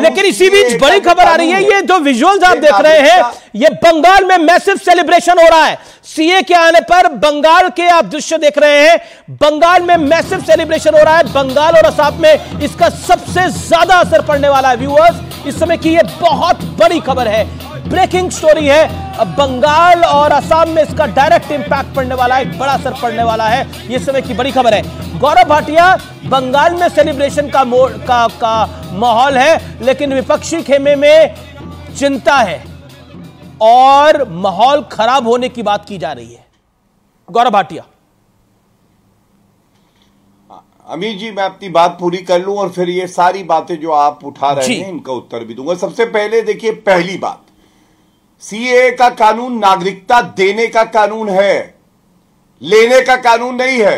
लेकिन इसी बीच बड़ी खबर आ रही है ये जो विजुअल्स आप देख रहे हैं ये बंगाल में मैसिव सेलिब्रेशन हो रहा है सीए के आने पर बंगाल के आप दृश्य देख रहे हैं बंगाल में मैसिव सेलिब्रेशन हो रहा है बंगाल और असाप में इसका सबसे ज्यादा असर पड़ने वाला है व्यूअर्स इस समय की ये बहुत बड़ी खबर है ब्रेकिंग स्टोरी है बंगाल और असम में इसका डायरेक्ट इंपैक्ट पड़ने वाला है बड़ा असर पड़ने वाला है यह समय की बड़ी खबर है गौरव भाटिया बंगाल में सेलिब्रेशन का मोड़ का का माहौल है लेकिन विपक्षी खेमे में चिंता है और माहौल खराब होने की बात की जा रही है गौरव भाटिया अमित जी मैं अपनी बात पूरी कर लूं और फिर ये सारी बातें जो आप उठा रहे हैं इनका उत्तर भी दूंगा सबसे पहले देखिए पहली बात सीए का कानून नागरिकता देने का कानून है लेने का कानून नहीं है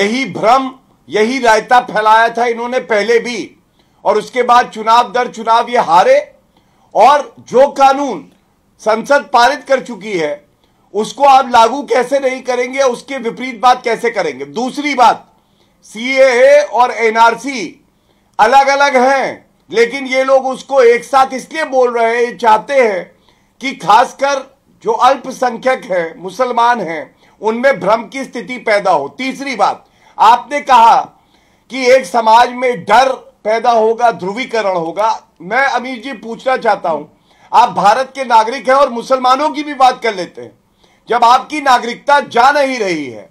यही भ्रम यही रायता फैलाया था इन्होंने पहले भी और उसके बाद चुनाव दर चुनाव ये हारे और जो कानून संसद पारित कर चुकी है उसको आप लागू कैसे नहीं करेंगे उसके विपरीत बात कैसे करेंगे दूसरी बात सीएए और एनआरसी अलग अलग हैं लेकिन ये लोग उसको एक साथ इसलिए बोल रहे हैं चाहते हैं कि खासकर जो अल्पसंख्यक हैं मुसलमान हैं उनमें भ्रम की स्थिति पैदा हो तीसरी बात आपने कहा कि एक समाज में डर पैदा होगा ध्रुवीकरण होगा मैं अमीर जी पूछना चाहता हूं आप भारत के नागरिक हैं और मुसलमानों की भी बात कर लेते हैं जब आपकी नागरिकता जा नहीं रही है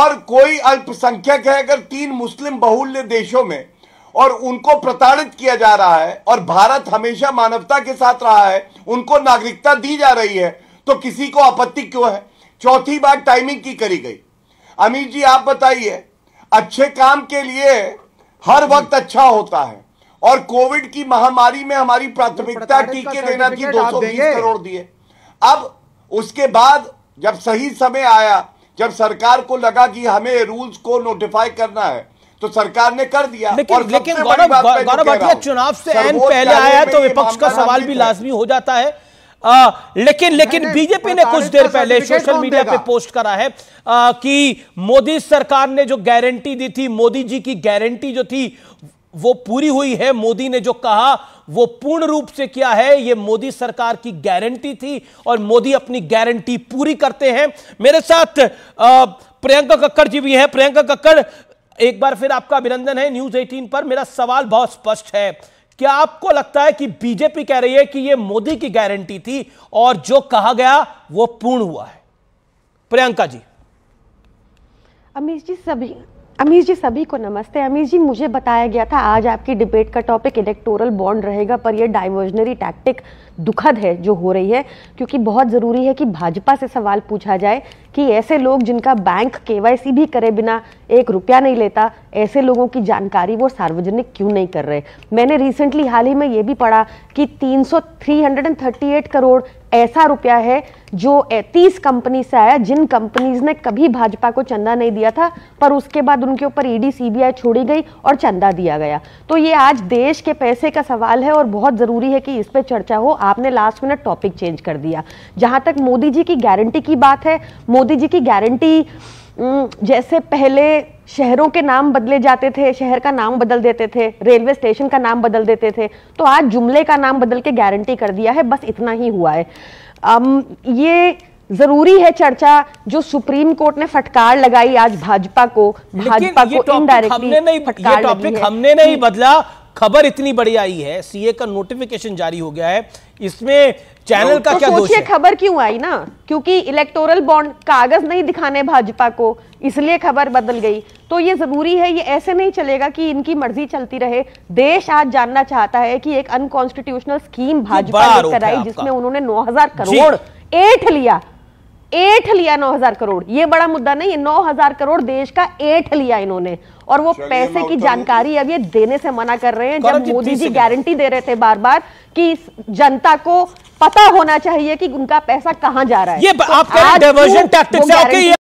और कोई अल्पसंख्यक है अगर तीन मुस्लिम बहुल्य देशों में और उनको प्रताड़ित किया जा रहा है और भारत हमेशा मानवता के साथ रहा है उनको नागरिकता दी जा रही है तो किसी को आपत्ति क्यों है चौथी बार टाइमिंग की करी गई अमित जी आप बताइए अच्छे काम के लिए हर वक्त अच्छा होता है और कोविड की महामारी में हमारी तो प्राथमिकता टीके देना थी दो सौ बीस करोड़ दिए अब उसके बाद जब सही समय आया जब सरकार को लगा कि हमें रूल्स को नोटिफाई करना है तो सरकार ने कर दिया लेकिन और लेकिन गौरव गौरव चुनाव से पहले आया तो विपक्ष का सवाल भी लाजमी हो जाता है आ, लेकिन लेकिन बीजेपी ने कुछ देर पहले सोशल मीडिया पे पोस्ट करा है आ, कि मोदी सरकार ने जो गारंटी दी थी मोदी जी की गारंटी जो थी वो पूरी हुई है मोदी ने जो कहा वो पूर्ण रूप से किया है ये मोदी सरकार की गारंटी थी और मोदी अपनी गारंटी पूरी करते हैं मेरे साथ प्रियंका कक्कड़ जी भी हैं प्रियंका कक्कड़ एक बार फिर आपका अभिनंदन है न्यूज 18 पर मेरा सवाल बहुत स्पष्ट है क्या आपको लगता है कि बीजेपी कह रही है कि यह मोदी की गारंटी थी और जो कहा गया वो पूर्ण हुआ है प्रियंका जी अमीश जी सभी अमीश जी सभी को नमस्ते अमीश जी मुझे बताया गया था आज आपकी डिबेट का टॉपिक इलेक्टोरल बॉन्ड रहेगा पर यह डाइवर्जनरी टैक्टिक दुखद है जो हो रही है क्योंकि बहुत ज़रूरी है कि भाजपा से सवाल पूछा जाए कि ऐसे लोग जिनका बैंक केवाईसी भी करे बिना एक रुपया नहीं लेता ऐसे लोगों की जानकारी वो सार्वजनिक क्यों नहीं कर रहे मैंने रिसेंटली हाल ही में ये भी पढ़ा कि तीन 338 करोड़ ऐसा रुपया है जो तीस कंपनी से आया जिन कंपनीज ने कभी भाजपा को चंदा नहीं दिया था पर उसके बाद उनके ऊपर ईडी e सीबीआई छोड़ी गई और चंदा दिया गया तो ये आज देश के पैसे का सवाल है और बहुत ज़रूरी है कि इस पर चर्चा हो आपने लास्ट मिनट टॉपिक चेंज कर दिया जहां तक मोदी जी की गारंटी की बात है मोदी जी की गारंटी जैसे पहले शहरों के नाम बदले जाते थे शहर का नाम बदल देते थे रेलवे स्टेशन का नाम बदल देते थे तो आज जुमले का नाम बदल के गारंटी कर दिया है बस इतना ही हुआ है अम, ये जरूरी है चर्चा जो सुप्रीम कोर्ट ने फटकार लगाई आज भाजपा को भाजपा को इनडायरेक्टली हमने नहीं फटकार हमने नहीं बदला खबर इतनी बड़ी आई है सीए का नोटिफिकेशन जारी हो गया है इसमें चैनल का तो क्या दोष है खबर क्यों आई ना क्योंकि इलेक्टोरल बॉन्ड कागज नहीं दिखाने भाजपा को इसलिए खबर बदल गई तो ये जरूरी है ये ऐसे नहीं चलेगा कि इनकी मर्जी चलती रहे देश आज जानना चाहता है कि एक अनकॉन्स्टिट्यूशनल स्कीम भाजपा ने कराई जिसमें उन्होंने 9000 करोड़ एठ लिया एठ लिया नौ हजार करोड़ ये बड़ा मुद्दा नहीं है नौ हजार करोड़ देश का एठ लिया इन्होंने और वो पैसे की जानकारी अब ये देने से मना कर रहे हैं जब मोदी जी गारंटी दे रहे थे बार बार कि जनता को पता होना चाहिए कि उनका पैसा कहां जा रहा है ये तो